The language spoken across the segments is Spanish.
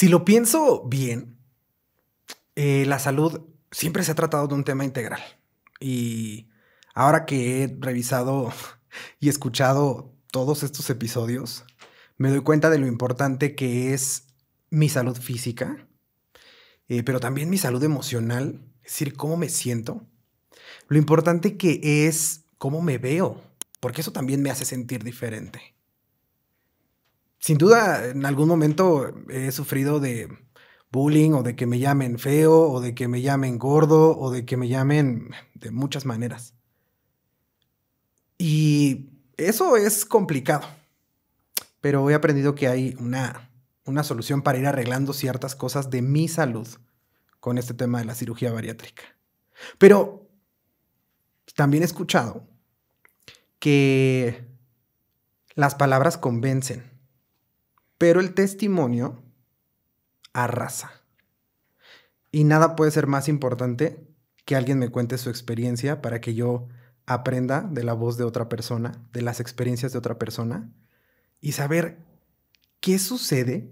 Si lo pienso bien, eh, la salud siempre se ha tratado de un tema integral. Y ahora que he revisado y escuchado todos estos episodios, me doy cuenta de lo importante que es mi salud física, eh, pero también mi salud emocional, es decir, cómo me siento, lo importante que es cómo me veo, porque eso también me hace sentir diferente sin duda, en algún momento he sufrido de bullying o de que me llamen feo o de que me llamen gordo o de que me llamen de muchas maneras. Y eso es complicado, pero he aprendido que hay una, una solución para ir arreglando ciertas cosas de mi salud con este tema de la cirugía bariátrica. Pero también he escuchado que las palabras convencen pero el testimonio arrasa. Y nada puede ser más importante que alguien me cuente su experiencia para que yo aprenda de la voz de otra persona, de las experiencias de otra persona, y saber qué sucede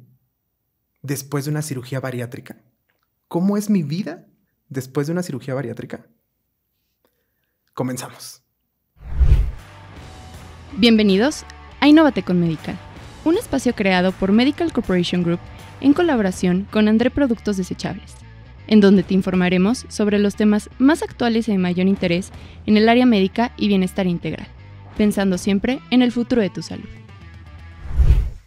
después de una cirugía bariátrica. ¿Cómo es mi vida después de una cirugía bariátrica? Comenzamos. Bienvenidos a Innovate con Medical un espacio creado por Medical Corporation Group en colaboración con André Productos Desechables, en donde te informaremos sobre los temas más actuales y de mayor interés en el área médica y bienestar integral, pensando siempre en el futuro de tu salud.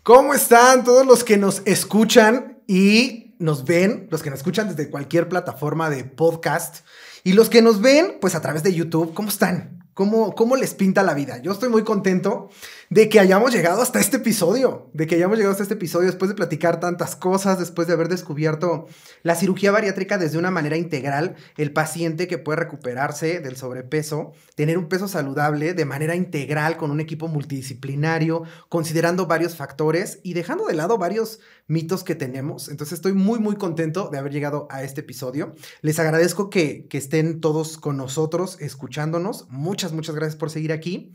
¿Cómo están todos los que nos escuchan y nos ven, los que nos escuchan desde cualquier plataforma de podcast y los que nos ven pues a través de YouTube? ¿Cómo están? ¿Cómo, cómo les pinta la vida? Yo estoy muy contento de que hayamos llegado hasta este episodio, de que hayamos llegado hasta este episodio después de platicar tantas cosas, después de haber descubierto la cirugía bariátrica desde una manera integral, el paciente que puede recuperarse del sobrepeso, tener un peso saludable de manera integral con un equipo multidisciplinario, considerando varios factores y dejando de lado varios mitos que tenemos. Entonces estoy muy, muy contento de haber llegado a este episodio. Les agradezco que, que estén todos con nosotros escuchándonos. Muchas, muchas gracias por seguir aquí.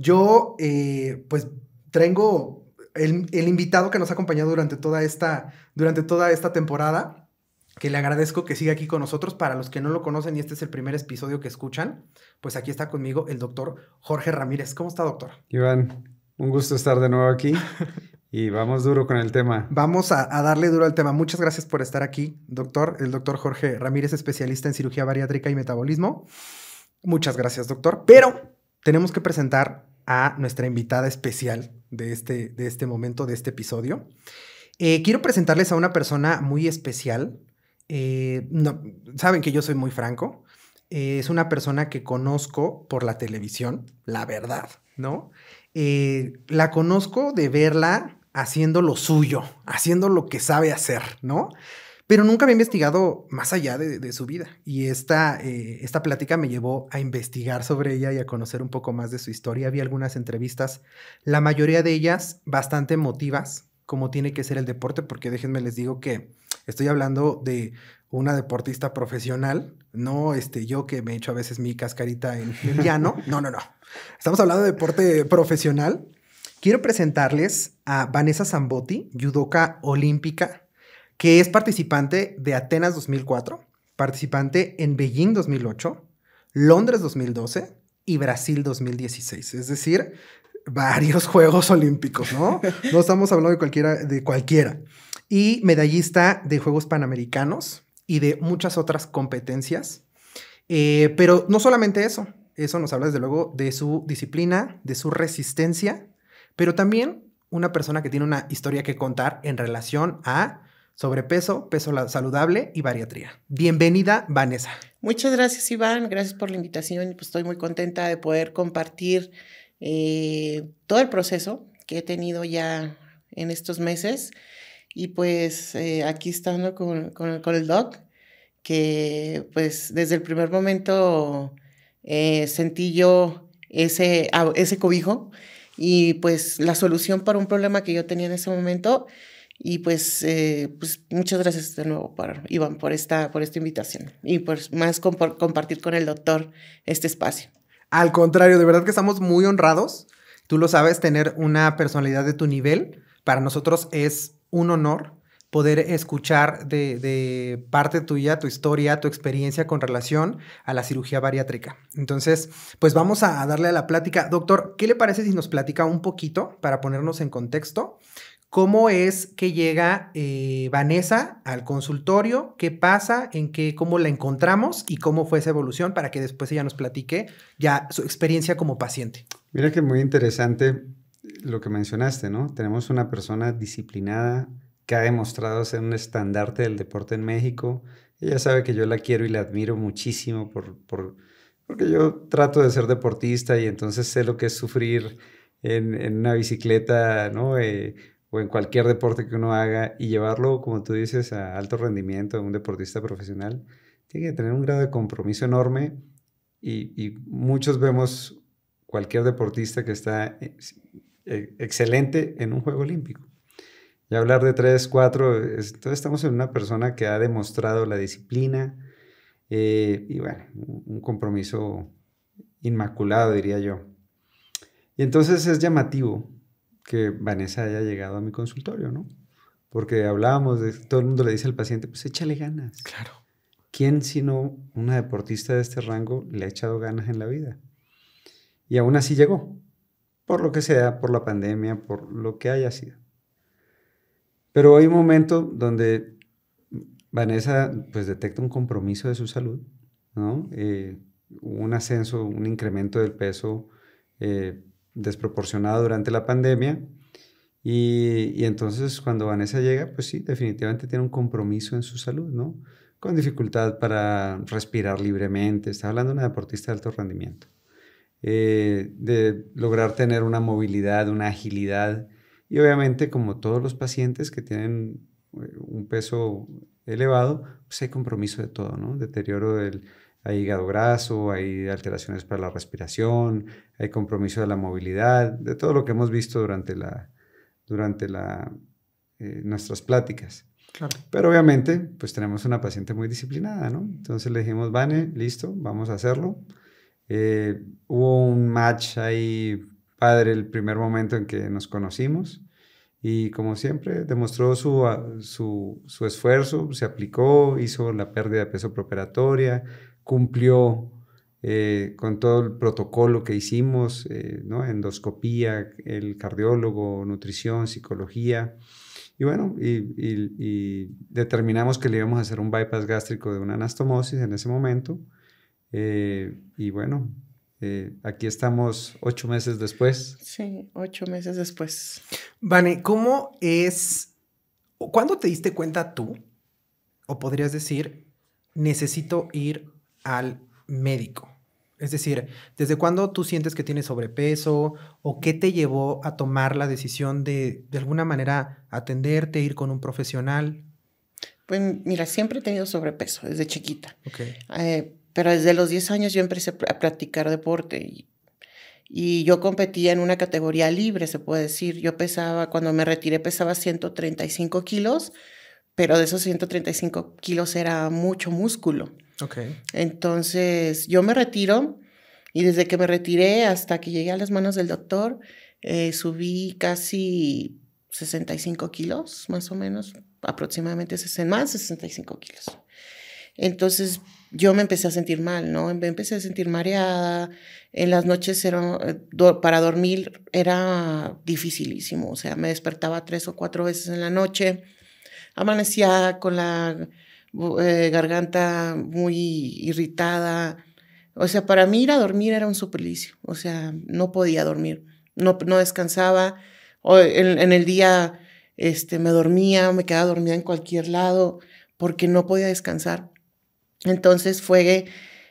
Yo, eh, pues, traigo el, invitado que nos ha acompañado durante toda esta, durante toda esta temporada que le agradezco que siga aquí con nosotros. Para los que no lo conocen y este es el primer episodio que escuchan, pues aquí está conmigo el doctor Jorge Ramírez. ¿Cómo está, doctor? Iván, un gusto estar de nuevo aquí y vamos duro con el tema. Vamos a, a, darle duro al tema. Muchas gracias por estar aquí, doctor. El doctor Jorge Ramírez, especialista en cirugía bariátrica y metabolismo. Muchas gracias, doctor. Pero tenemos que presentar a nuestra invitada especial de este, de este momento, de este episodio. Eh, quiero presentarles a una persona muy especial. Eh, no, saben que yo soy muy franco. Eh, es una persona que conozco por la televisión, la verdad, ¿no? la conozco de verla haciendo lo suyo, haciendo lo que sabe hacer, ¿no? pero nunca había investigado más allá de, su vida. Y esta, eh, esta plática me llevó a investigar sobre ella y a conocer un poco más de su historia. Había algunas entrevistas, la mayoría de ellas bastante emotivas, como tiene que ser el deporte, porque déjenme les digo que estoy hablando de una deportista profesional, no este, yo que me echo a veces mi cascarita en el llano. No, no, no. Estamos hablando de deporte profesional. Quiero presentarles a Vanessa Zambotti, judoka olímpica, que es participante de Atenas 2004, participante en Beijing 2008, Londres 2012 y Brasil 2016. Es decir, varios Juegos Olímpicos, ¿no? No estamos hablando de cualquiera, de cualquiera. Y medallista de Juegos Panamericanos y de muchas otras competencias. Eh, pero no solamente eso, eso nos habla desde luego de su disciplina, de su resistencia, pero también una persona que tiene una historia que contar en relación a sobrepeso, peso saludable y bariatría. Bienvenida, Vanessa. Muchas gracias, Iván. Gracias por la invitación. Pues estoy muy contenta de poder compartir eh, todo el proceso que he tenido ya en estos meses. Y pues eh, aquí estando con, el doc, que pues desde el primer momento eh, sentí yo ese, ah, ese cobijo y pues la solución para un problema que yo tenía en ese momento y pues, eh, pues muchas gracias de nuevo, por, Iván, por esta, por esta invitación y por pues, más compartir con el doctor este espacio. Al contrario, de verdad que estamos muy honrados. Tú lo sabes, tener una personalidad de tu nivel, para nosotros es un honor poder escuchar de, de, parte tuya, tu historia, tu experiencia con relación a la cirugía bariátrica. Entonces, pues vamos a darle a la plática. Doctor, ¿qué le parece si nos platica un poquito para ponernos en contexto? cómo es que llega eh, Vanessa al consultorio, qué pasa, en qué, cómo la encontramos y cómo fue esa evolución para que después ella nos platique ya su experiencia como paciente. Mira que muy interesante lo que mencionaste, ¿no? Tenemos una persona disciplinada que ha demostrado ser un estandarte del deporte en México. Ella sabe que yo la quiero y la admiro muchísimo por, porque yo trato de ser deportista y entonces sé lo que es sufrir en, en una bicicleta, ¿no? Eh, o en cualquier deporte que uno haga y llevarlo, como tú dices, a alto rendimiento, de un deportista profesional, tiene que tener un grado de compromiso enorme y, muchos vemos cualquier deportista que está eh, eh, excelente en un juego olímpico. Y hablar de 3, 4, entonces estamos en una persona que ha demostrado la disciplina eh, y bueno, un compromiso inmaculado, diría yo. Y entonces es llamativo que Vanessa haya llegado a mi consultorio, ¿no? Porque hablábamos de todo el mundo le dice al paciente, pues échale ganas. Claro. ¿Quién sino una deportista de este rango le ha echado ganas en la vida? Y aún así llegó, por lo que sea, por la pandemia, por lo que haya sido. Pero hay un momento donde Vanessa pues detecta un compromiso de su salud, ¿no? Eh, un ascenso, un incremento del peso, eh, desproporcionada durante la pandemia. Y, entonces cuando Vanessa llega, pues sí, definitivamente tiene un compromiso en su salud, ¿no? Con dificultad para respirar libremente. Está hablando de una deportista de alto rendimiento. Eh, de lograr tener una movilidad, una agilidad. Y obviamente, como todos los pacientes que tienen eh, un peso elevado, pues hay compromiso de todo, ¿no? Deterioro del hay hígado graso, hay alteraciones para la respiración, hay compromiso de la movilidad, de todo lo que hemos visto durante, la, durante la, eh, nuestras pláticas. Claro. Pero obviamente, pues tenemos una paciente muy disciplinada, ¿no? Entonces le dijimos, Vane, listo, vamos a hacerlo. Eh, hubo un match ahí padre el primer momento en que nos conocimos y como siempre demostró su, su, su esfuerzo, se aplicó, hizo la pérdida de peso preparatoria, cumplió eh, con todo el protocolo que hicimos, eh, ¿no? endoscopía, el cardiólogo, nutrición, psicología. Y bueno, y, determinamos que le íbamos a hacer un bypass gástrico de una anastomosis en ese momento. Eh, y bueno, aquí estamos ocho meses después. Sí, ocho meses después. Vane, ¿cómo es? ¿Cuándo te diste cuenta tú? O podrías decir, necesito ir al médico? Es decir, ¿desde cuándo tú sientes que tienes sobrepeso o qué te llevó a tomar la decisión de de alguna manera atenderte, ir con un profesional? Pues mira, siempre he tenido sobrepeso desde chiquita. Eh, pero desde los 10 años yo empecé a practicar deporte y, y yo competía en una categoría libre, se puede decir. Yo pesaba, cuando me retiré pesaba 135 kilos, pero de esos 135 kilos era mucho músculo. Okay. Entonces, yo me retiro y desde que me retiré hasta que llegué a las manos del doctor, eh, subí casi 65 kilos, más o menos, aproximadamente más más 65 kilos. Entonces yo me empecé a sentir mal, ¿no? Me empecé a sentir mareada. En las noches era, eh, para dormir era dificilísimo, o sea, me despertaba tres o cuatro veces en la noche, amanecía con la eh, garganta muy irritada. O sea, para mí ir a dormir era un superlicio O sea, no podía dormir, no, descansaba. O en, el día este, me dormía, me quedaba dormida en cualquier lado porque no podía descansar. Entonces fue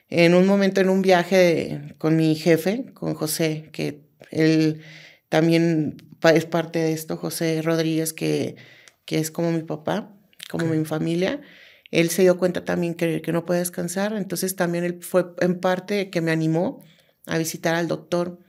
en un momento en un viaje con mi jefe, con José, que él también es parte de esto, José Rodríguez, que, que es como mi papá, como mi familia. Él se dio cuenta también que, no podía descansar, entonces también él fue en parte que me animó a visitar al doctor.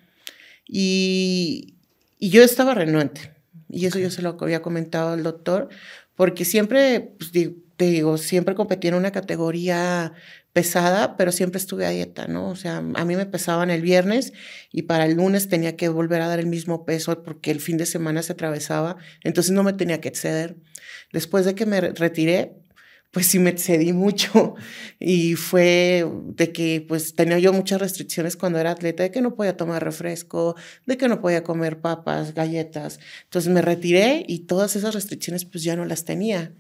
Y, yo estaba renuente, y eso yo se lo había comentado al doctor, porque siempre, pues, te digo, siempre competí en una categoría pesada, pero siempre estuve a dieta, ¿no? O sea, a mí me pesaban el viernes y para el lunes tenía que volver a dar el mismo peso porque el fin de semana se atravesaba, entonces no me tenía que exceder. Después de que me retiré, pues sí me cedí mucho y fue de que pues tenía yo muchas restricciones cuando era atleta, de que no podía tomar refresco, de que no podía comer papas, galletas. Entonces me retiré y todas esas restricciones pues ya no las tenía.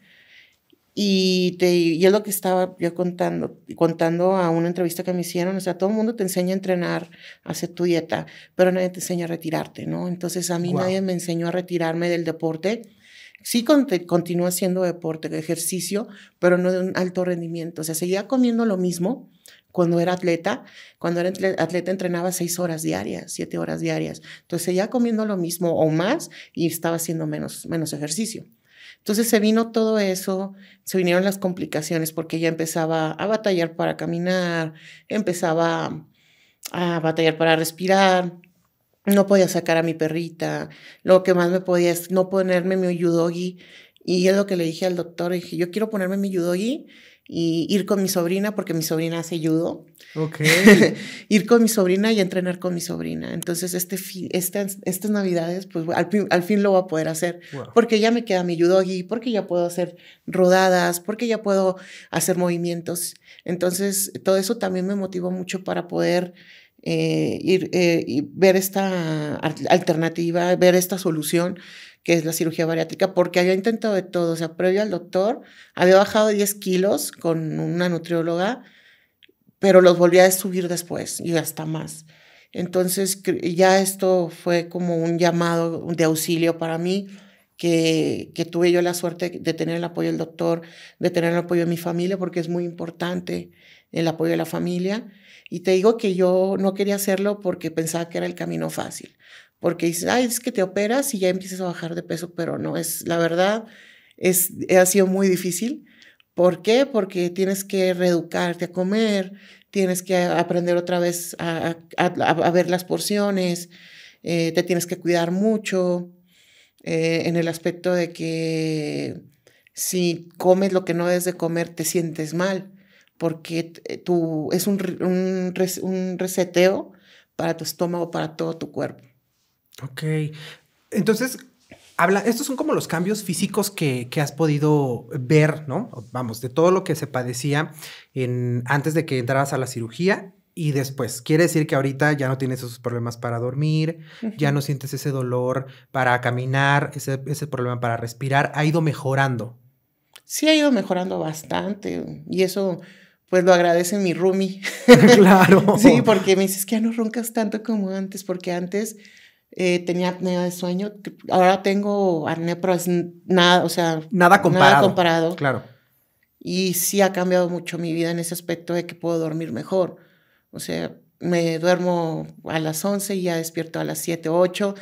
Y, y es lo que estaba yo contando, contando a una entrevista que me hicieron, o sea, todo el mundo te enseña a entrenar, a hacer tu dieta, pero nadie te enseña a retirarte, ¿no? Entonces a mí nadie me enseñó a retirarme del deporte sí continuó continúa haciendo deporte, ejercicio, pero no de un alto rendimiento. O sea, seguía comiendo lo mismo cuando era atleta. Cuando era atleta entrenaba seis horas diarias, siete horas diarias. Entonces seguía comiendo lo mismo o más y estaba haciendo menos, menos ejercicio. Entonces se vino todo eso, se vinieron las complicaciones porque ya empezaba a batallar para caminar, empezaba a batallar para respirar, no podía sacar a mi perrita, lo que más me podía es no ponerme mi yudogi. Y es lo que le dije al doctor, dije, yo quiero ponerme mi yudogi y ir con mi sobrina, porque mi sobrina hace judo. Ok. ir con mi sobrina y entrenar con mi sobrina. Entonces, este estas, estas navidades, pues al, fin lo voy a poder hacer, porque ya me queda mi yudogi. porque ya puedo hacer rodadas, porque ya puedo hacer movimientos. Entonces, todo eso también me motivó mucho para poder eh, ir, eh, y ver esta alternativa, ver esta solución que es la cirugía bariátrica, porque había intentado de todo, o sea, previo al doctor, había bajado 10 kilos con una nutrióloga, pero los volvía a subir después y hasta más. Entonces ya esto fue como un llamado de auxilio para mí, que tuve yo la suerte de tener el apoyo del doctor, de tener el apoyo de mi familia, porque es muy importante el apoyo de la familia. Y te digo que yo no quería hacerlo porque pensaba que era el camino fácil. Porque dices, ay, es que te operas y ya empiezas a bajar de peso, pero no, es la verdad, es, ha sido muy difícil. ¿Por qué? Porque tienes que reeducarte a comer, tienes que aprender otra vez a, ver las porciones, eh, te tienes que cuidar mucho eh, en el aspecto de que si comes lo que no debes de comer, te sientes mal porque eh, tú es un, reseteo para tu estómago, para todo tu cuerpo. Ok. Entonces, habla, estos son como los cambios físicos que, has podido ver, ¿no? Vamos, de todo lo que se padecía en, antes de que entraras a la cirugía y después. Quiere decir que ahorita ya no tienes esos problemas para dormir, ya no sientes ese dolor para caminar, ese, ese problema para respirar. Ha ido mejorando. Sí, ha ido mejorando bastante y eso pues lo agradece mi Rumi. claro. sí, porque me dices que ya no roncas tanto como antes, porque antes eh, tenía apnea de sueño, ahora tengo apnea, pero nada, o sea, nada comparado. Nada comparado. Claro. Y sí ha cambiado mucho mi vida en ese aspecto de que puedo dormir mejor. O sea, me duermo a las 11 y ya despierto a las 7, 8,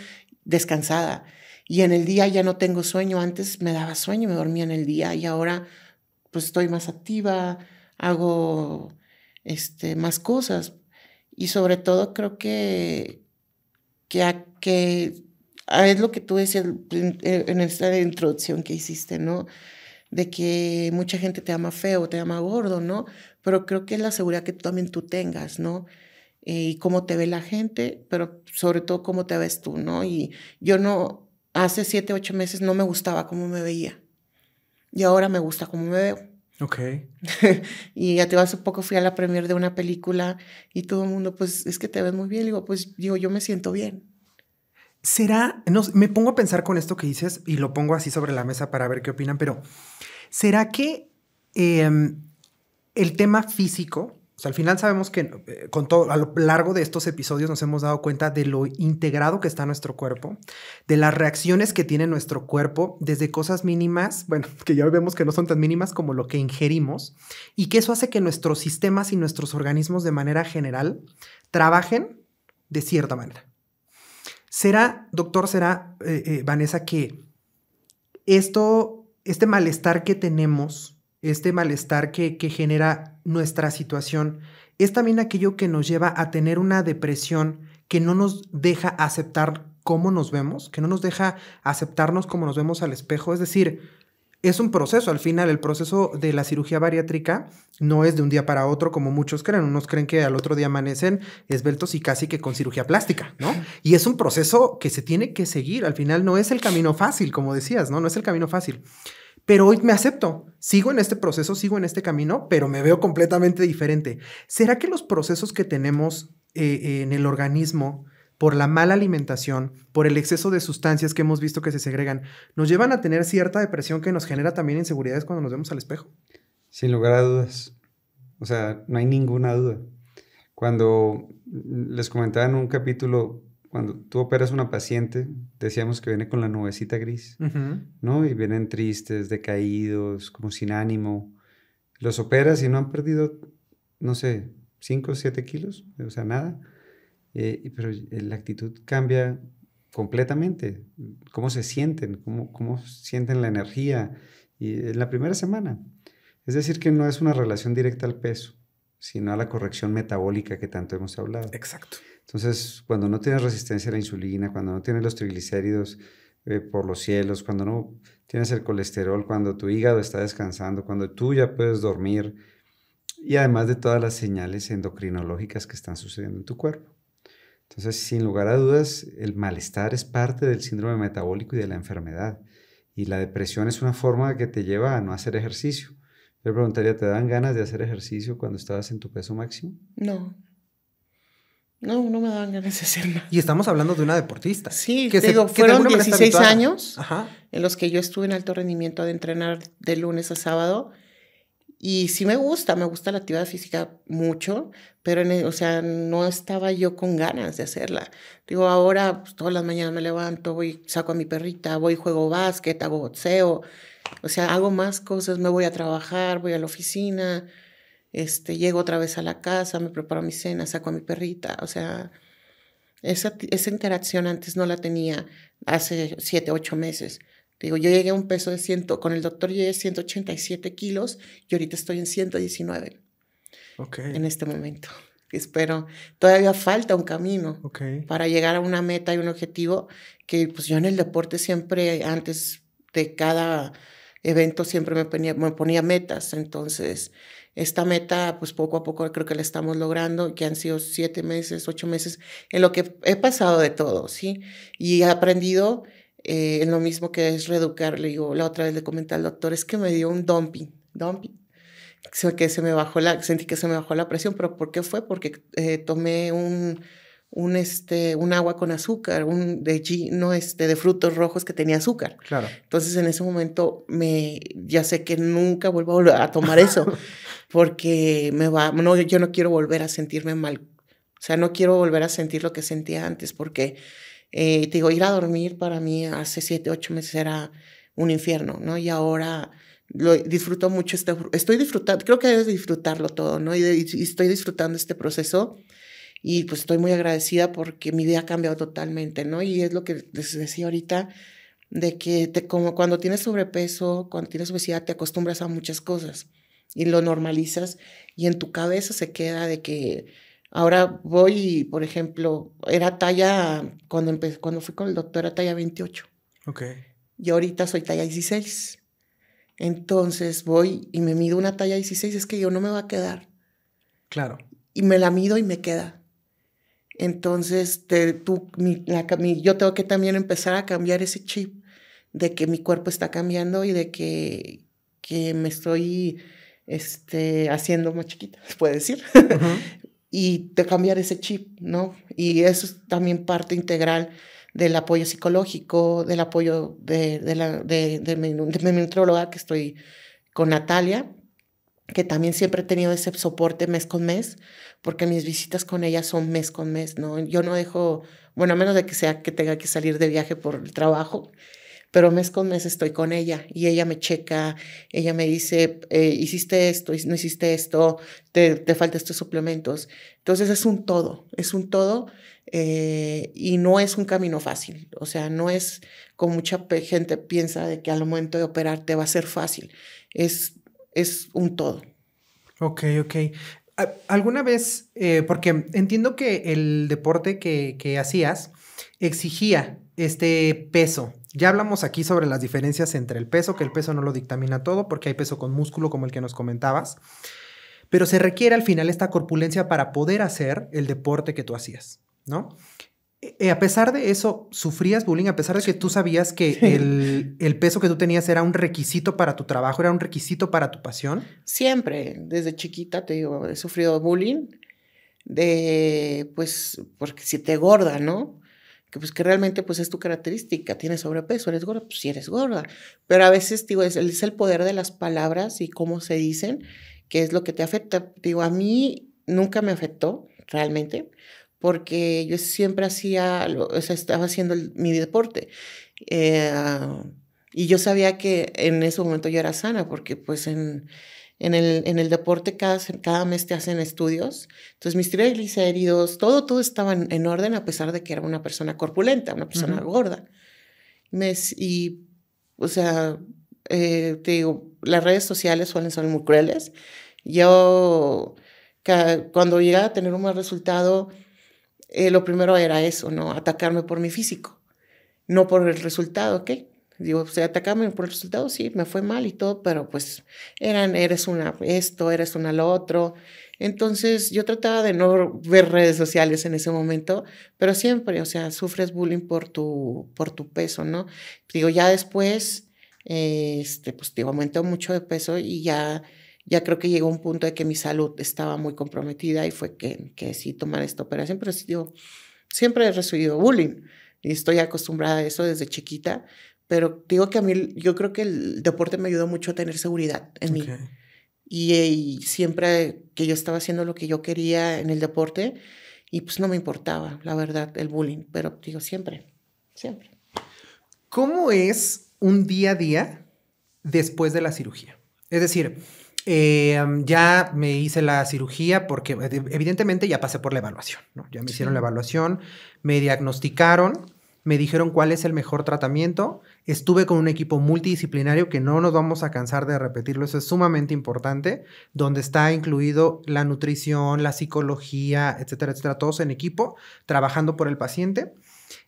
descansada. Y en el día ya no tengo sueño. Antes me daba sueño, me dormía en el día y ahora pues estoy más activa, hago este, más cosas. Y sobre todo creo que, que, que es lo que tú decías eh, en, esta introducción que hiciste, ¿no? De que mucha gente te ama feo, te ama gordo, ¿no? Pero creo que es la seguridad que también tú tengas, ¿no? Eh, y cómo te ve la gente, pero sobre todo cómo te ves tú, ¿no? Y yo no, hace siete, ocho meses no me gustaba cómo me veía. Y ahora me gusta cómo me veo. Ok. y ya te vas un poco, fui a la premier de una película y todo el mundo, pues es que te ves muy bien. Y digo, pues digo, yo me siento bien. ¿Será, no, me pongo a pensar con esto que dices y lo pongo así sobre la mesa para ver qué opinan, pero ¿será que em, el tema físico o sea, al final sabemos que eh, con todo, a lo largo de estos episodios nos hemos dado cuenta de lo integrado que está nuestro cuerpo, de las reacciones que tiene nuestro cuerpo desde cosas mínimas, bueno, que ya vemos que no son tan mínimas como lo que ingerimos, y que eso hace que nuestros sistemas y nuestros organismos de manera general trabajen de cierta manera. Será, doctor, será, eh, eh, Vanessa, que esto, este malestar que tenemos, este malestar que, que genera nuestra situación, es también aquello que nos lleva a tener una depresión que no nos deja aceptar cómo nos vemos, que no nos deja aceptarnos como nos vemos al espejo. Es decir, es un proceso. Al final, el proceso de la cirugía bariátrica no es de un día para otro, como muchos creen. Unos creen que al otro día amanecen esbeltos y casi que con cirugía plástica, ¿no? Y es un proceso que se tiene que seguir. Al final, no es el camino fácil, como decías, ¿no? No es el camino fácil pero hoy me acepto. Sigo en este proceso, sigo en este camino, pero me veo completamente diferente. ¿Será que los procesos que tenemos eh, en el organismo por la mala alimentación, por el exceso de sustancias que hemos visto que se segregan, nos llevan a tener cierta depresión que nos genera también inseguridades cuando nos vemos al espejo? Sin lugar a dudas. O sea, no hay ninguna duda. Cuando mm, les comentaba en un capítulo, cuando tú operas una paciente, decíamos que viene con la nubecita gris, ¿no? Y vienen tristes, decaídos, como sin ánimo. Los operas y no han perdido, no sé, 5 o 7 kilos, o sea, nada. Eh, pero la actitud cambia completamente. Cómo se sienten, cómo, cómo sienten la energía y en la primera semana. Es decir, que no es una relación directa al peso, sino a la corrección metabólica que tanto hemos hablado. Exacto. Entonces, cuando no tienes resistencia a la insulina, cuando no tienes los triglicéridos eh, por los cielos, cuando no tienes el colesterol, cuando tu hígado está descansando, cuando tú ya puedes dormir, y además de todas las señales endocrinológicas que están sucediendo en tu cuerpo. Entonces, sin lugar a dudas, el malestar es parte del síndrome metabólico y de la enfermedad. Y la depresión es una forma que te lleva a no hacer ejercicio. Yo preguntaría, ¿te dan ganas de hacer ejercicio cuando estabas en tu peso máximo? No. No, no me daban ganas de hacer Y estamos hablando de una deportista. Sí, que fueron 16 años en los que yo estuve en alto rendimiento de entrenar de lunes a sábado. Y sí me gusta, me gusta la actividad física mucho, pero, e, o sea, no estaba yo con ganas de hacerla. Digo, ahora pues, todas las mañanas me levanto, voy, saco a mi perrita, voy, juego básquet, hago boxeo. O sea, hago más cosas, me voy a trabajar, voy a la oficina este, llego otra vez a la casa, me preparo mi cena, saco a mi perrita, o sea, esa, esa interacción antes no la tenía hace siete, ocho meses. Digo, yo llegué a un peso de 100, con el doctor llegué a 187 kilos y ahorita estoy en 119. En este momento. Espero, todavía falta un camino para llegar a una meta y un objetivo que pues yo en el deporte siempre, antes de cada evento, siempre me ponía, me ponía metas. Entonces, esta meta, pues poco a poco creo que la estamos logrando, que han sido siete meses, ocho meses, en lo que he pasado de todo, ¿sí? Y he aprendido eh, en lo mismo que es reeducar, le digo, la otra vez le comenté al doctor, es que me dio un dumping, dumping, que se me bajó la, sentí que se me bajó la presión, pero ¿por qué fue? Porque eh, tomé un, un, este, un agua con azúcar, un de no este, de frutos rojos que tenía azúcar. Claro. Entonces en ese momento me, ya sé que nunca vuelvo a tomar eso. porque me va, no, yo no quiero volver a sentirme mal, o sea, no quiero volver a sentir lo que sentía antes, porque eh, te digo, ir a dormir para mí hace siete, ocho meses era un infierno, ¿no? Y ahora lo disfruto mucho, este, estoy disfrutando, creo que debes disfrutarlo todo, ¿no? Y, estoy disfrutando este proceso y pues estoy muy agradecida porque mi vida ha cambiado totalmente, ¿no? Y es lo que les decía ahorita, de que como cuando tienes sobrepeso, cuando tienes obesidad, te acostumbras a muchas cosas y lo normalizas y en tu cabeza se queda de que ahora voy por ejemplo, era talla, cuando, cuando fui con el doctor era talla 28. Ok. Y ahorita soy talla 16. Entonces voy y me mido una talla 16, es que yo no me va a quedar. Claro. Y me la mido y me queda. Entonces, tú, yo tengo que también empezar a cambiar ese chip de que mi cuerpo está cambiando y de que me estoy este, haciendo más chiquita, se puede decir, y de cambiar ese chip, ¿no? Y eso es también parte integral del apoyo psicológico, del apoyo de, la, de, mi, mi, que estoy con Natalia, que también siempre he tenido ese soporte mes con mes, porque mis visitas con ella son mes con mes, ¿no? Yo no dejo, bueno, a menos de que sea que tenga que salir de viaje por el trabajo, pero mes con mes estoy con ella y ella me checa, ella me dice, eh, hiciste esto, no hiciste esto, te, te faltan estos suplementos. Entonces es un todo, es un todo eh, y no es un camino fácil. O sea, no es como mucha gente piensa de que al momento de operar te va a ser fácil. Es, es un todo. Ok, ok. ¿Alguna vez, eh, porque entiendo que el deporte que, que hacías exigía este peso, ya hablamos aquí sobre las diferencias entre el peso, que el peso no lo dictamina todo, porque hay peso con músculo como el que nos comentabas, pero se requiere al final esta corpulencia para poder hacer el deporte que tú hacías, ¿no? Eh, eh, a pesar de eso, ¿sufrías bullying? A pesar de que tú sabías que el, peso que tú tenías era un requisito para tu trabajo, era un requisito para tu pasión. Siempre, desde chiquita, te digo, he sufrido bullying de, pues, porque si te gorda, ¿no? que pues que realmente pues es tu característica, tienes sobrepeso, eres gorda, pues sí eres gorda, pero a veces digo, es, el poder de las palabras y cómo se dicen, que es lo que te afecta. Digo, a mí nunca me afectó realmente, porque yo siempre hacía, o sea, estaba haciendo mi deporte. Eh, y yo sabía que en ese momento yo era sana, porque pues en, en, el, en el deporte cada, cada mes te hacen estudios. Entonces mis triglicéridos, todo, todo estaba en, orden, a pesar de que era una persona corpulenta, una persona gorda. Me, y, o sea, eh, te digo, las redes sociales suelen ser muy crueles. Yo, cuando llegaba a tener un mal resultado, eh, lo primero era eso, ¿no? Atacarme por mi físico, no por el resultado, ¿ok? Digo, sea, atacaban por el resultado, sí, me fue mal y todo, pero pues eran, eres una esto, eres una lo otro. Entonces yo trataba de no ver redes sociales en ese momento, pero siempre, o sea, sufres bullying por tu, por tu peso, ¿no? Digo, ya después, este, pues te aumentó mucho de peso y ya, ya creo que llegó un punto de que mi salud estaba muy comprometida y fue que, que sí tomar esta operación, pero sí, digo, siempre he recibido bullying y estoy acostumbrada a eso desde chiquita, pero digo que a mí, yo creo que el deporte me ayudó mucho a tener seguridad en mí. Y, siempre que yo estaba haciendo lo que yo quería en el deporte, y pues no me importaba, la verdad, el bullying. Pero digo, siempre, siempre. ¿Cómo es un día a día después de la cirugía? Es decir, eh, ya me hice la cirugía porque eh, evidentemente ya pasé por la evaluación, ¿no? Ya me hicieron la evaluación, me diagnosticaron me dijeron cuál es el mejor tratamiento, estuve con un equipo multidisciplinario que no nos vamos a cansar de repetirlo, eso es sumamente importante, donde está incluido la nutrición, la psicología, etcétera, etcétera, todos en equipo, trabajando por el paciente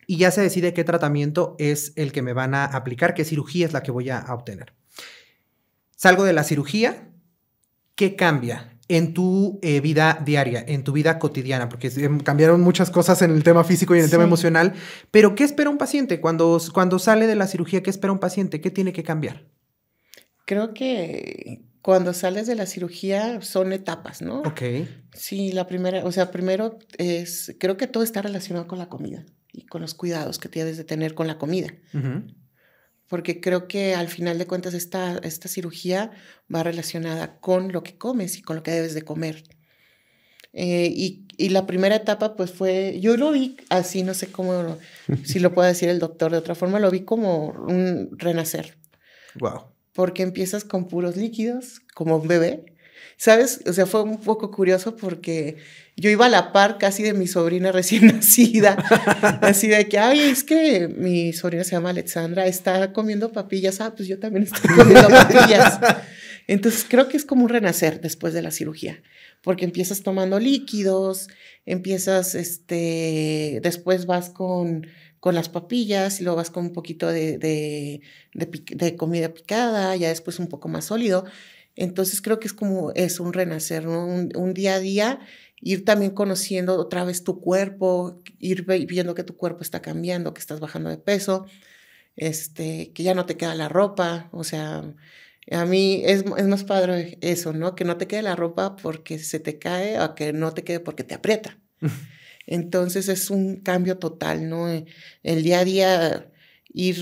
y ya se decide qué tratamiento es el que me van a aplicar, qué cirugía es la que voy a obtener. Salgo de la cirugía, ¿qué cambia? en tu eh, vida diaria, en tu vida cotidiana, porque em, cambiaron muchas cosas en el tema físico y en el tema emocional, pero ¿qué espera un paciente cuando, cuando sale de la cirugía? ¿Qué espera un paciente? ¿Qué tiene que cambiar? Creo que cuando sales de la cirugía son etapas, ¿no? Ok. Sí, la primera, o sea, primero es, creo que todo está relacionado con la comida y con los cuidados que tienes de tener con la comida porque creo que al final de cuentas esta, esta cirugía va relacionada con lo que comes y con lo que debes de comer. Eh, y, y, la primera etapa, pues fue, yo lo vi así, no sé cómo, si lo puede decir el doctor de otra forma, lo vi como un renacer. Wow. Porque empiezas con puros líquidos, como un bebé, ¿Sabes? O sea, fue un poco curioso porque yo iba a la par casi de mi sobrina recién nacida, así de que, ay, es que mi sobrina se llama Alexandra, está comiendo papillas, ah, pues yo también estoy comiendo papillas. Entonces creo que es como un renacer después de la cirugía, porque empiezas tomando líquidos, empiezas, este, después vas con con las papillas y luego vas con un poquito de, de, comida picada, ya después un poco más sólido. Entonces creo que es como es un renacer, ¿no? un, día a día, ir también conociendo otra vez tu cuerpo, ir viendo que tu cuerpo está cambiando, que estás bajando de peso, este, que ya no te queda la ropa, o sea, a mí es, es más padre eso, ¿no? Que no te quede la ropa porque se te cae o que no te quede porque te aprieta. Entonces es un cambio total, ¿no? El día a día ir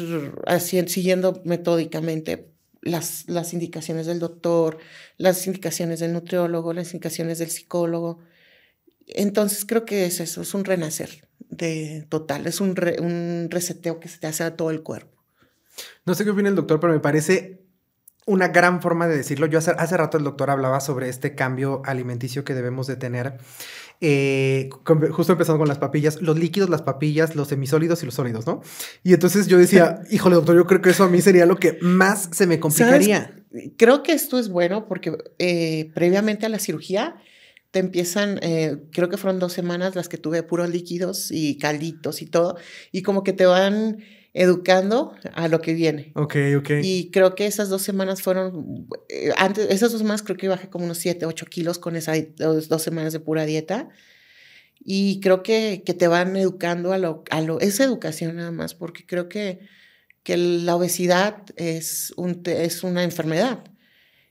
haciendo, siguiendo metódicamente las, indicaciones del doctor, las indicaciones del nutriólogo, las indicaciones del psicólogo. Entonces creo que es eso, es un renacer de total, es un, reseteo que se te hace a todo el cuerpo. No sé qué opina el doctor, pero me parece una gran forma de decirlo. Yo hace, hace, rato el doctor hablaba sobre este cambio alimenticio que debemos de tener eh, justo empezando con las papillas, los líquidos, las papillas, los semisólidos y los sólidos, ¿no? Y entonces yo decía, híjole, doctor, yo creo que eso a mí sería lo que más se me complicaría. Creo que esto es bueno porque eh, previamente a la cirugía te empiezan, eh, creo que fueron dos semanas las que tuve puros líquidos y calditos y todo, y como que te van educando a lo que viene. Ok, ok. Y creo que esas dos semanas fueron, eh, antes, esas dos semanas creo que bajé como unos 7, 8 kilos con esas dos semanas de pura dieta. Y creo que, que te van educando a lo, a lo, es educación nada más, porque creo que, que la obesidad es, un, es una enfermedad.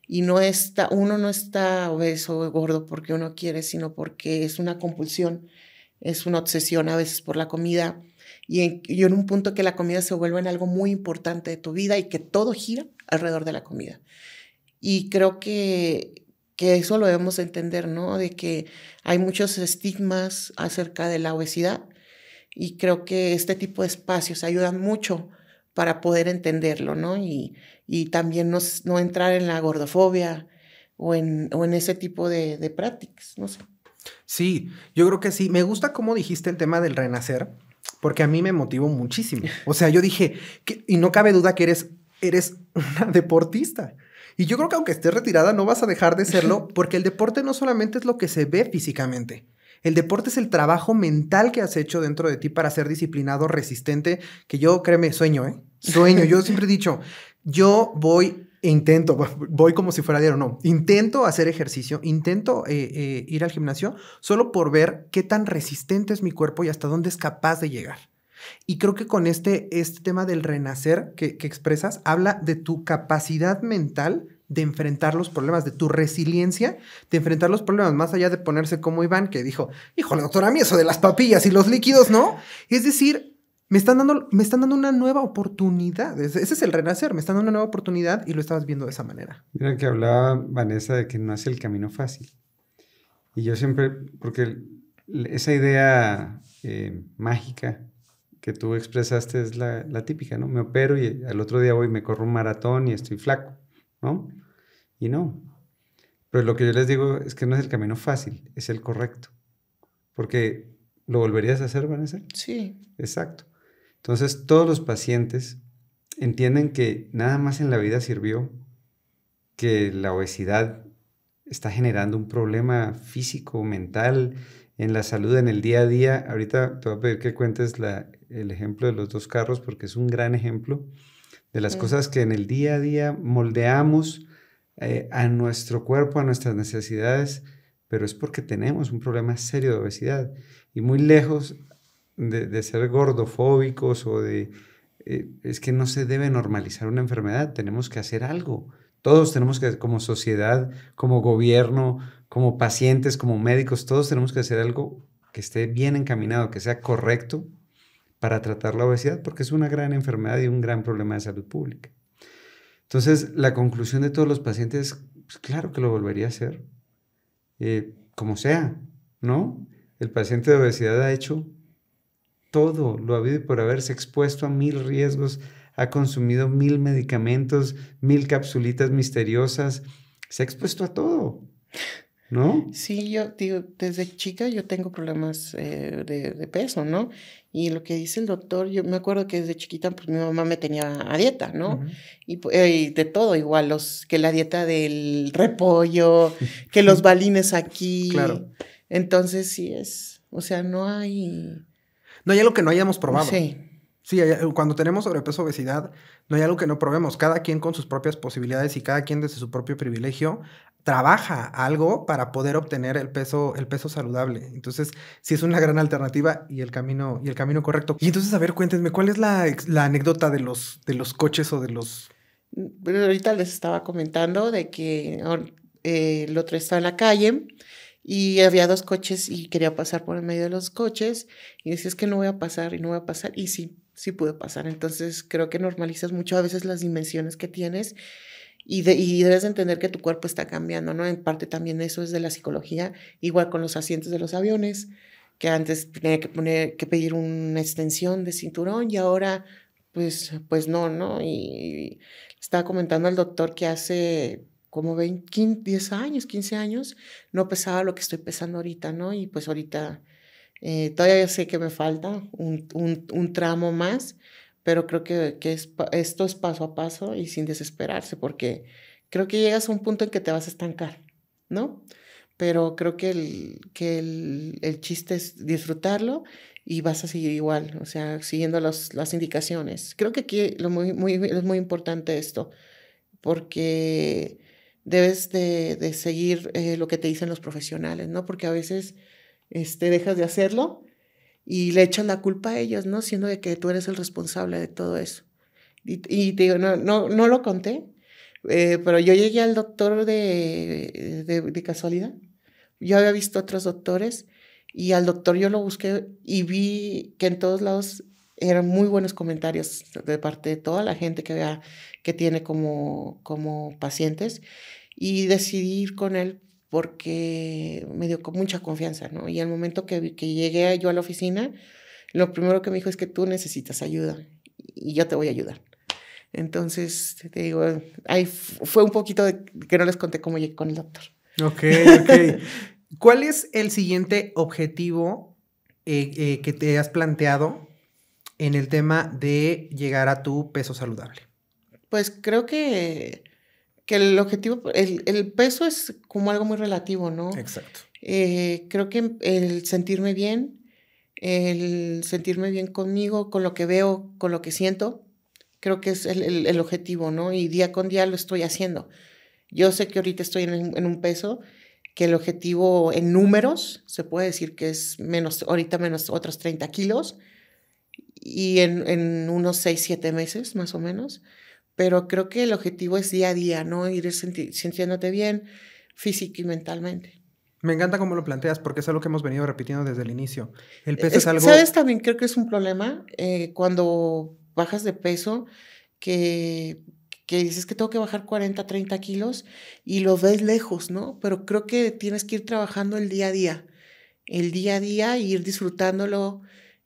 Y no está, uno no está obeso o gordo porque uno quiere, sino porque es una compulsión, es una obsesión a veces por la comida y en, en un punto que la comida se vuelve en algo muy importante de tu vida y que todo gira alrededor de la comida. Y creo que, que eso lo debemos entender, ¿no? De que hay muchos estigmas acerca de la obesidad y creo que este tipo de espacios ayudan mucho para poder entenderlo, ¿no? Y, y también no, no entrar en la gordofobia o en, o en ese tipo de, de prácticas, no sé. Sí, yo creo que sí. Me gusta cómo dijiste el tema del renacer, porque a mí me motivó muchísimo. O sea, yo dije, y no cabe duda que eres, eres una deportista. Y yo creo que aunque estés retirada no vas a dejar de serlo, porque el deporte no solamente es lo que se ve físicamente. El deporte es el trabajo mental que has hecho dentro de ti para ser disciplinado, resistente, que yo, créeme, sueño, ¿eh? Sueño. Yo siempre he dicho, yo voy intento, pues, voy como si fuera diario, no, intento hacer ejercicio, intento eh, eh, ir al gimnasio solo por ver qué tan resistente es mi cuerpo y hasta dónde es capaz de llegar. Y creo que con este, este tema del renacer que, expresas, habla de tu capacidad mental de enfrentar los problemas, de tu resiliencia, de enfrentar los problemas, más allá de ponerse como Iván, que dijo, hijo doctor, a mí eso de las papillas y los líquidos, ¿no? Es decir, me están dando, me están dando una nueva oportunidad. Ese, es el renacer, me están dando una nueva oportunidad y lo estabas viendo de esa manera. Mira que hablaba Vanessa de que no es el camino fácil. Y yo siempre, porque esa idea eh, mágica que tú expresaste es la, típica, ¿no? Me opero y al otro día voy, me corro un maratón y estoy flaco, ¿no? Y no. Pero lo que yo les digo es que no es el camino fácil, es el correcto. Porque, ¿lo volverías a hacer, Vanessa? Sí. Exacto. Entonces todos los pacientes entienden que nada más en la vida sirvió que la obesidad está generando un problema físico, mental, en la salud, en el día a día. Ahorita te voy a pedir que cuentes la, el ejemplo de los dos carros porque es un gran ejemplo de las cosas que en el día a día moldeamos eh, a nuestro cuerpo, a nuestras necesidades, pero es porque tenemos un problema serio de obesidad. Y muy lejos de, ser gordofóbicos o de... Eh, es que no se debe normalizar una enfermedad, tenemos que hacer algo. Todos tenemos que, como sociedad, como gobierno, como pacientes, como médicos, todos tenemos que hacer algo que esté bien encaminado, que sea correcto para tratar la obesidad, porque es una gran enfermedad y un gran problema de salud pública. Entonces, la conclusión de todos los pacientes pues, claro que lo volvería a hacer, eh, como sea, ¿no? El paciente de obesidad ha hecho todo lo ha habido y por haberse expuesto a mil riesgos, ha consumido mil medicamentos, mil capsulitas misteriosas, se ha expuesto a todo, ¿no? Sí, yo digo, desde chica yo tengo problemas eh, de, peso, ¿no? Y lo que dice el doctor, yo me acuerdo que desde chiquita pues, mi mamá me tenía a dieta, ¿no? Pues, eh, y, de todo, igual, los, que la dieta del repollo, que los balines aquí. Claro. Entonces sí es, o sea, no hay no hay algo que no hayamos probado. Sí. Sí, cuando tenemos sobrepeso, obesidad, no hay algo que no probemos. Cada quien con sus propias posibilidades y cada quien desde su propio privilegio trabaja algo para poder obtener el peso, el peso saludable. Entonces, sí es una gran alternativa y el camino, y el camino correcto. Y entonces, a ver, cuéntenme, ¿cuál es la, anécdota de los, de los coches o de los... ahorita les estaba comentando de que eh, el otro estaba en la calle y había dos coches y quería pasar por el medio de los coches y decía, que no voy a pasar y no voy a pasar y sí, sí pude pasar. Entonces creo que normalizas mucho a veces las dimensiones que tienes y, de, y debes entender que tu cuerpo está cambiando, ¿no? En parte también eso es de la psicología, igual con los asientos de los aviones, que antes tenía que, poner, que pedir una extensión de cinturón y ahora pues, pues no, ¿no? Y estaba comentando al doctor que hace como 20, 10 años, 15 años, no pesaba lo que estoy pesando ahorita, ¿no? Y pues ahorita eh, todavía sé que me falta un, tramo más, pero creo que, esto es paso a paso y sin desesperarse, porque creo que llegas a un punto en que te vas a estancar, ¿no? Pero creo que el, que el, chiste es disfrutarlo y vas a seguir igual, o sea, siguiendo las indicaciones. Creo que aquí lo muy, muy, es muy importante esto, porque debes de, seguir eh, lo que te dicen los profesionales, ¿no? Porque a veces este, dejas de hacerlo y le echas la culpa a ellos, ¿no? Siendo de que tú eres el responsable de todo eso. Y, te digo, no, no, no lo conté, eh, pero yo llegué al doctor de, de, casualidad. Yo había visto otros doctores y al doctor yo lo busqué y vi que en todos lados eran muy buenos comentarios de parte de toda la gente que, vea, que tiene como, como pacientes y decidí ir con él porque me dio mucha confianza, ¿no? Y al momento que, que llegué yo a la oficina, lo primero que me dijo es que tú necesitas ayuda y yo te voy a ayudar. Entonces, te digo, ahí fue un poquito que no les conté cómo llegué con el doctor. Ok, ok. ¿Cuál es el siguiente objetivo eh, eh, que te has planteado en el tema de llegar a tu peso saludable? Pues creo que, que el objetivo, el, el, peso es como algo muy relativo, ¿no? Exacto. Eh, creo que el sentirme bien, el sentirme bien conmigo, con lo que veo, con lo que siento, creo que es el, el, objetivo, ¿no? Y día con día lo estoy haciendo. Yo sé que ahorita estoy en, en, un peso que el objetivo en números se puede decir que es menos, ahorita menos otros 30 kilos, y en, unos seis, siete meses más o menos. Pero creo que el objetivo es día a día, ¿no? Ir sintiéndote bien físico y mentalmente. Me encanta cómo lo planteas porque es algo que hemos venido repitiendo desde el inicio. El eh, peso es, algo... ¿Sabes también? Creo que es un problema eh, cuando bajas de peso que, que dices que tengo que bajar 40, 30 kilos y lo ves lejos, ¿no? Pero creo que tienes que ir trabajando el día a día, el día a día, ir disfrutándolo,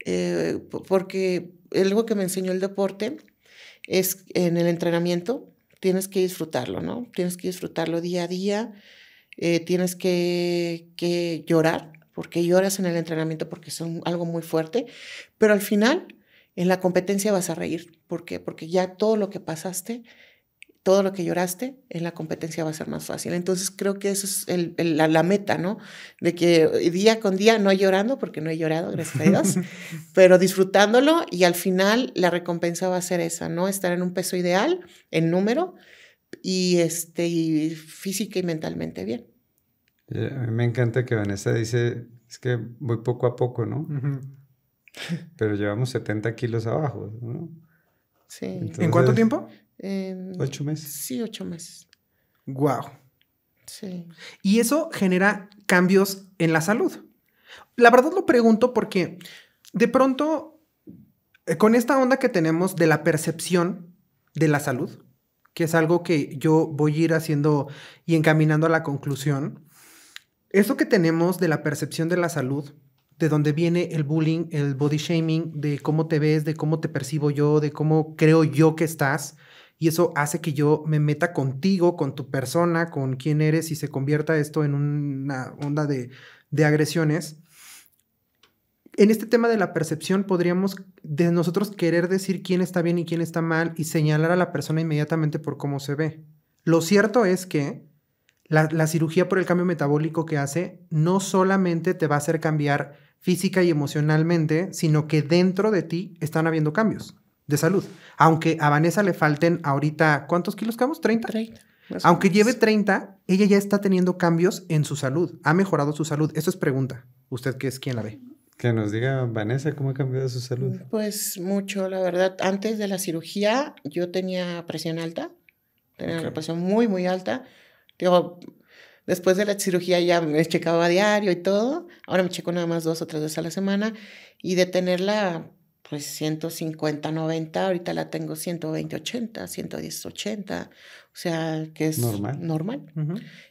eh, porque algo que me enseñó el deporte es en el entrenamiento tienes que disfrutarlo, ¿no? Tienes que disfrutarlo día a día, eh, tienes que, llorar, porque lloras en el entrenamiento porque es algo muy fuerte, pero al final en la competencia vas a reír. ¿Por qué? Porque ya todo lo que pasaste todo lo que lloraste en la competencia va a ser más fácil. Entonces creo que eso es la, meta, ¿no? De que día con día, no llorando, porque no he llorado, gracias a Dios, pero disfrutándolo y al final la recompensa va a ser esa, ¿no? Estar en un peso ideal, en número, y, este, física y mentalmente bien. Eh, a mí me encanta que Vanessa dice, es que voy poco a poco, ¿no? Pero llevamos 70 kilos abajo, ¿no? ¿En cuánto tiempo? Em, ocho meses. Sí, ocho meses. Wow. Sí. Y eso genera cambios en la salud. La verdad lo pregunto porque de pronto, eh, con esta onda que tenemos de la percepción de la salud, que es algo que yo voy a ir haciendo y encaminando a la conclusión, eso que tenemos de la percepción de la salud de dónde viene el bullying, el body shaming, de cómo te ves, de cómo te percibo yo, de cómo creo yo que estás. Y eso hace que yo me meta contigo, con tu persona, con quién eres y se convierta esto en una onda de, agresiones. En este tema de la percepción podríamos de nosotros querer decir quién está bien y quién está mal y señalar a la persona inmediatamente por cómo se ve. Lo cierto es que la, la cirugía por el cambio metabólico que hace no solamente te va a hacer cambiar física y emocionalmente, sino que dentro de ti están habiendo cambios de salud. Aunque a Vanessa le falten ahorita, ¿cuántos kilos, quedamos? ¿30? Aunque lleve 30, ella ya está teniendo cambios en su salud. Ha mejorado su salud. Eso es pregunta. Usted que es quien la ve. Que nos diga Vanessa cómo ha cambiado su salud. Pues mucho, la verdad. Antes de la cirugía yo tenía presión alta. Tenía una presión muy, muy alta. Digo, Después de la cirugía ya me checaba a diario y todo. Ahora me checo nada más dos o tres veces a la semana. Y de tenerla, pues 150, 90, ahorita la tengo 120, 80, 110, 80. O sea, que es normal.